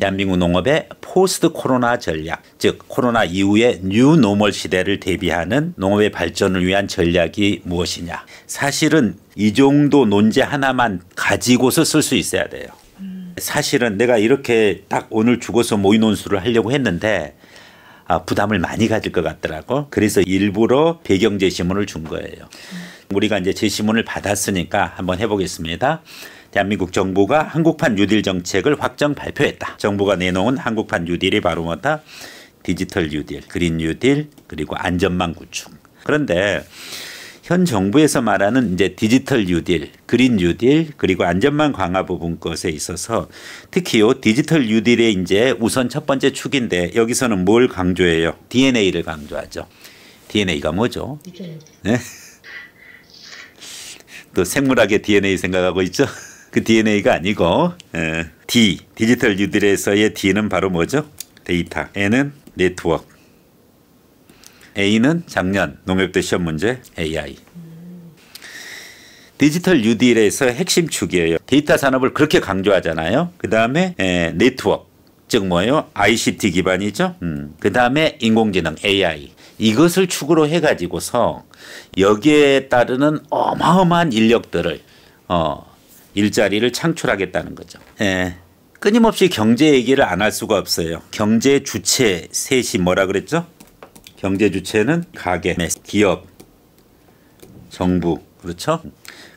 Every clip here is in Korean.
대한민국 농업의 포스트 코로나 전략, 즉 코로나 이후의 뉴 노멀 시대를 대비하는 농업의 발전을 위한 전략이 무엇이냐. 사실은 이 정도 논제 하나만 가지고서 쓸 수 있어야 돼요. 사실은 내가 이렇게 딱 오늘 죽어서 모의 논술을 하려고 했는데 아, 부담을 많이 가질 것 같더라고. 그래서 일부러 배경 제시문을 준 거예요. 우리가 이제 제시문을 받았으니까 한번 해보겠습니다. 대한민국 정부가 한국판 뉴딜 정책을 확정 발표했다. 정부가 내놓은 한국판 뉴딜이 바로 뭐다? 디지털 뉴딜, 그린 뉴딜, 그리고 안전망 구축. 그런데 현 정부에서 말하는 이제 디지털 뉴딜, 그린 뉴딜, 그리고 안전망 강화 부분 것에 있어서 특히요 디지털 뉴딜의 이제 우선 첫 번째 축인데 여기서는 뭘 강조해요? DNA를 강조하죠. DNA가 뭐죠? 네. 또 생물학의 DNA 생각하고 있죠. 그 DNA가 아니고 어, D 디지털 뉴딜에서의 D는 바로 뭐죠? 데이터. N은 네트워크. A는 작년 농협대 시험 문제 AI. 디지털 뉴딜에서 핵심 축이에요. 데이터 산업을 그렇게 강조하잖아요. 그 다음에 네트워크. 즉 뭐예요? ICT 기반이죠. 음. 그 다음에 인공지능 AI. 이것을 축으로 해가지고서 여기에 따르는 어마어마한 인력들을 어, 일자리를 창출하겠다는 거죠. 예. 끊임없이 경제 얘기를 안 할 수가 없어요. 경제 주체 셋이 뭐라 그랬죠? 경제 주체는 가게, 기업, 정부, 그렇죠?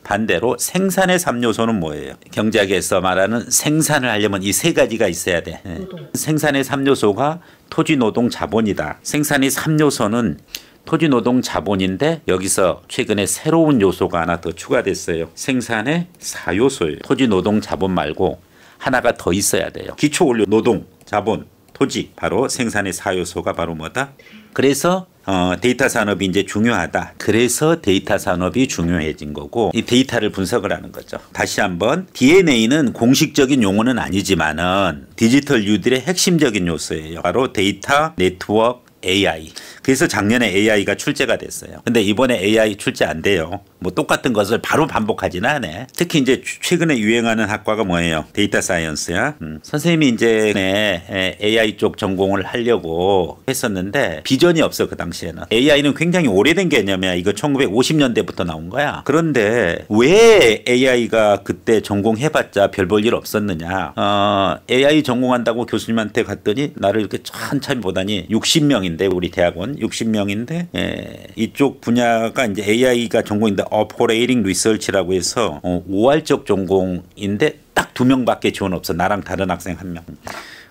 반대로 생산의 3요소는 뭐예요? 경제학에서 말하는 생산을 하려면 이 세 가지가 있어야 돼. 예. 생산의 3요소가 토지, 노동, 자본이다. 생산의 3요소는 토지노동 자본인데 여기서 최근에 새로운 요소가 하나 더 추가됐어요. 생산의 4요소예요. 토지노동 자본 말고 하나가 더 있어야 돼요. 기초원료 노동 자본 토지 바로 생산의 4요소가 바로 뭐다? 그래서 어, 데이터 산업이 이제 중요하다. 그래서 데이터 산업이 중요해진 거고 이 데이터를 분석을 하는 거죠. 다시 한번 DNA는 공식적인 용어는 아니지만은 디지털 유들의 핵심적인 요소예요. 바로 데이터 네트워크 AI. 그래서 작년에 AI가 출제가 됐어요. 근데 이번에 AI 출제 안 돼요. 뭐 똑같은 것을 바로 반복하지는 않아. 특히 이제 최근에 유행하는 학과가 뭐예요? 데이터 사이언스야. 음. 선생님이 이제 네, AI 쪽 전공을 하려고 했었는데 비전이 없어 그 당시에는. AI는 굉장히 오래된 개념이야. 이거 1950년대부터 나온 거야. 그런데 왜 AI가 그때 전공해봤자 별 볼 일 없었느냐? 어, AI 전공한다고 교수님한테 갔더니 나를 이렇게 천천히 보다니 60명이나 명인데 우리 대학원 60명인데 예, 이쪽 분야가 이제 AI가 전공인데 어퍼레이링 리서치라고 해서 어, 5알적 전공인데 딱 두 명밖에 지원 없어 나랑 다른 학생 한 명.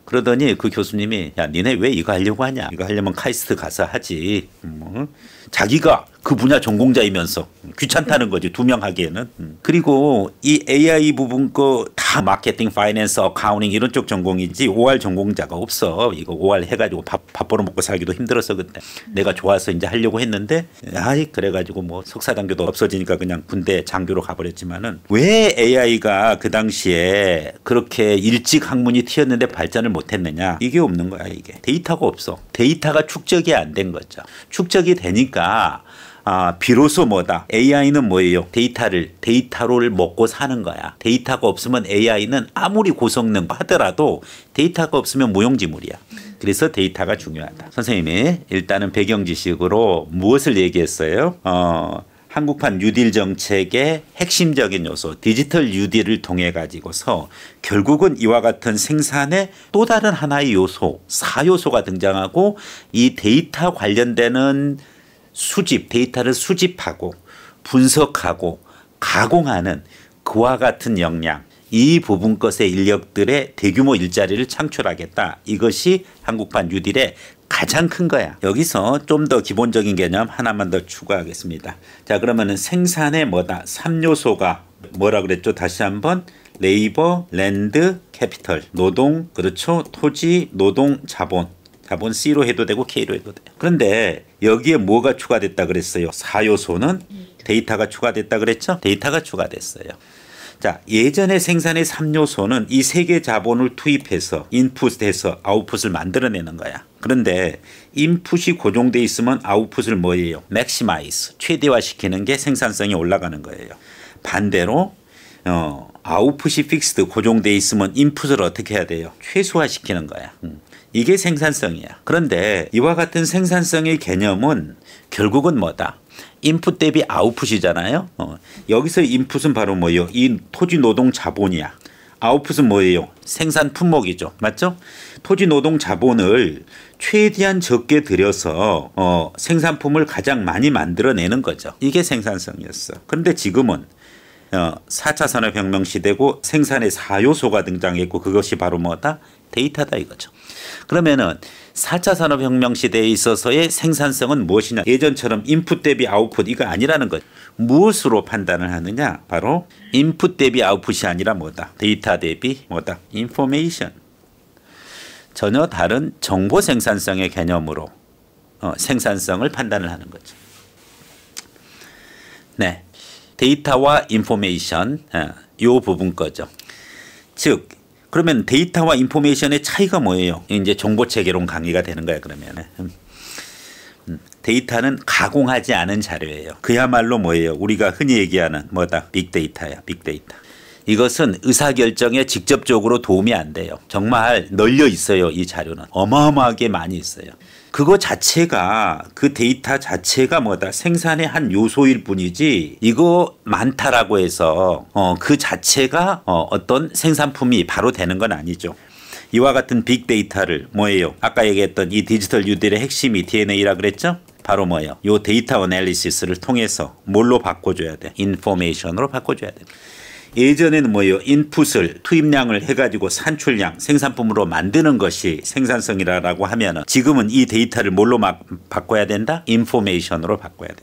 그러더니 그 교수님이 야 니네 왜 이거 하려고 하냐 이거 하려면 카이스트 가서 하지 뭐 자기가 그 분야 전공자이면서 귀찮다는 거지 두 명 하기에는 음. 그리고 이 AI 부분 거 마케팅, 파이낸스, 어카우닝 이런 쪽 전공이지 OR 전공자가 없어. 이거 OR 해가지고 밥, 밥 벌어 먹고 살기도 힘들어서 그때. 내가 좋아서 이제 하려고 했는데 아이 그래가지고 뭐 석사 단교도 없어지니까 그냥 군대 장교로 가버렸지만은 왜 AI가 그 당시에 그렇게 일찍 학문이 튀었는데 발전을 못했느냐 이게 없는 거야 이게 데이터가 없어. 데이터가 축적이 안 된 거죠. 축적이 되니까 아, 비로소 뭐다. AI는 뭐예요? 데이터를 데이터로를 먹고 사는 거야. 데이터가 없으면 AI는 아무리 고성능 하더라도 데이터가 없으면 무용지물이야. 그래서 데이터가 중요하다. 선생님이 일단은 배경 지식으로 무엇을 얘기했어요? 어, 한국판 뉴딜 정책의 핵심적인 요소 디지털 뉴딜을 통해 가지고서 결국은 이와 같은 생산의 또 다른 하나의 요소 사요소가 등장하고 이 데이터 관련되는 수집, 데이터를 수집하고 분석하고 가공하는 그와 같은 역량, 이 부분 것의 인력들의 대규모 일자리를 창출하겠다. 이것이 한국판 뉴딜의 가장 큰 거야. 여기서 좀 더 기본적인 개념 하나만 더 추가하겠습니다. 자, 그러면은 생산의 뭐다? 3요소가 뭐라 그랬죠? 다시 한번 레이버, 랜드, 캐피털, 노동, 그렇죠? 토지, 노동, 자본. 자본 C로 해도 되고 K로 해도 돼요. 그런데 여기에 뭐가 추가됐다 그랬어요? 사요소는 데이터가 추가됐다 그랬죠? 데이터가 추가됐어요. 자, 예전에 생산의 3요소는 이 세 개 자본을 투입해서 인풋해서 아웃풋을 만들어내는 거야. 그런데 인풋이 고정돼 있으면 아웃풋을 뭐예요? 맥시마이즈, 최대화시키는 게 생산성이 올라가는 거예요. 반대로 어, 아웃풋이 픽스드 고정돼 있으면 인풋을 어떻게 해야 돼요? 최소화시키는 거야. 음. 이게 생산성이야. 그런데 이와 같은 생산성의 개념은 결국은 뭐다? 인풋 대비 아웃풋이잖아요. 어. 여기서 인풋은 바로 뭐예요? 이 토지 노동 자본이야. 아웃풋은 뭐예요? 생산 품목이죠. 맞죠? 토지 노동 자본을 최대한 적게 들여서 어, 생산품을 가장 많이 만들어내는 거죠. 이게 생산성이었어. 그런데 지금은 어, 4차 산업혁명 시대고 생산의 4요소가 등장했고 그것이 바로 뭐다? 데이터다 이거죠. 그러면은 4차 산업혁명 시대에 있어서의 생산성은 무엇이냐 예전처럼 인풋 대비 아웃풋 이거 아니라는 거 무엇으로 판단을 하느냐 바로 인풋 대비 아웃풋이 아니라 뭐다 데이터 대비 뭐다 인포메이션 전혀 다른 정보 생산성의 개념으로 어, 생산성을 판단을 하는 거죠. 네 데이터와 인포메이션 어, 부분 거죠. 즉 그러면 데이터와 인포메이션의 차이가 뭐예요? 이제 정보 체계론 강의가 되는 거야 그러면. 음. 음. 데이터는 가공하지 않은 자료예요. 그야말로 뭐예요? 우리가 흔히 얘기하는 뭐다? 빅데이터야. 빅데이터. 이것은 의사결정에 직접적으로 도움이 안 돼요. 정말 널려 있어요. 이 자료는. 어마어마하게 많이 있어요. 그거 자체가 그 데이터 자체가 뭐다 생산의 한 요소일 뿐이지 이거 많다라고 해서 어, 그 자체가 어, 어떤 생산품이 바로 되는 건 아니죠. 이와 같은 빅데이터를 뭐예요? 아까 얘기했던 이 디지털 뉴딜의 핵심이 DNA라 그랬죠? 바로 뭐예요? 요 데이터 어널리시스를 통해서 뭘로 바꿔줘야 돼? 인포메이션으로 바꿔줘야 돼. 예전에는 뭐예요? 인풋을 투입량을 해가지고 산출량 생산품으로 만드는 것이 생산성이라고 하면은 지금은 이 데이터를 뭘로 막 바꿔야 된다? 인포메이션으로 바꿔야 돼.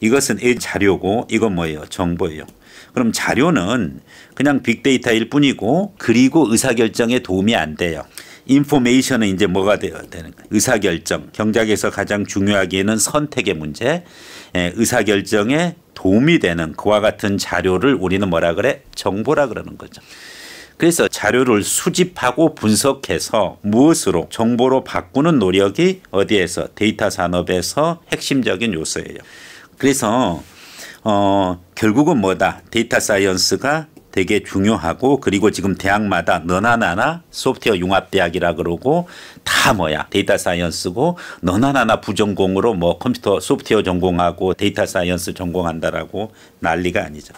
이것은 자료고 이건 뭐예요? 정보예요. 그럼 자료는 그냥 빅데이터일 뿐이고 그리고 의사결정에 도움이 안 돼요. 인포메이션은 이제 뭐가 되어야 되는 거예요. 의사결정. 경작에서 가장 중요하기에는 선택의 문제. 예, 의사결정에 도움이 되는 그와 같은 자료를 우리는 뭐라 그래? 정보라 그러는 거죠. 그래서 자료를 수집하고 분석해서 무엇으로 정보로 바꾸는 노력이 어디에서 데이터 산업에서 핵심적인 요소예요. 그래서 어, 결국은 뭐다? 데이터 사이언스가 되게 중요하고 그리고 지금 대학마다 너나 나나 소프트웨어 융합대학이라 그러고 다 뭐야 데이터 사이언스고 너나 나나 부전공으로 뭐 컴퓨터 소프트웨어 전공하고 데이터 사이언스 전공한다라고 난리가 아니죠.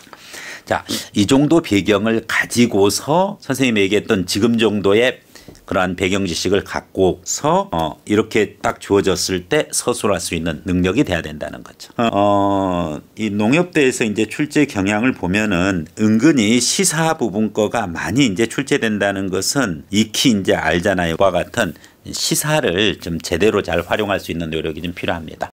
자, 이 정도 배경을 가지고서 선생님이 얘기했던 지금 정도의 그러한 배경 지식을 갖고서 어, 이렇게 딱 주어졌을 때 서술할 수 있는 능력이 돼야 된다는 거죠. 어, 어 이 농협대에서 이제 출제 경향을 보면은 은근히 시사 부분 거가 많이 이제 출제된다는 것은 익히 이제 알잖아요. 와 같은 시사를 좀 제대로 잘 활용할 수 있는 노력이 좀 필요합니다.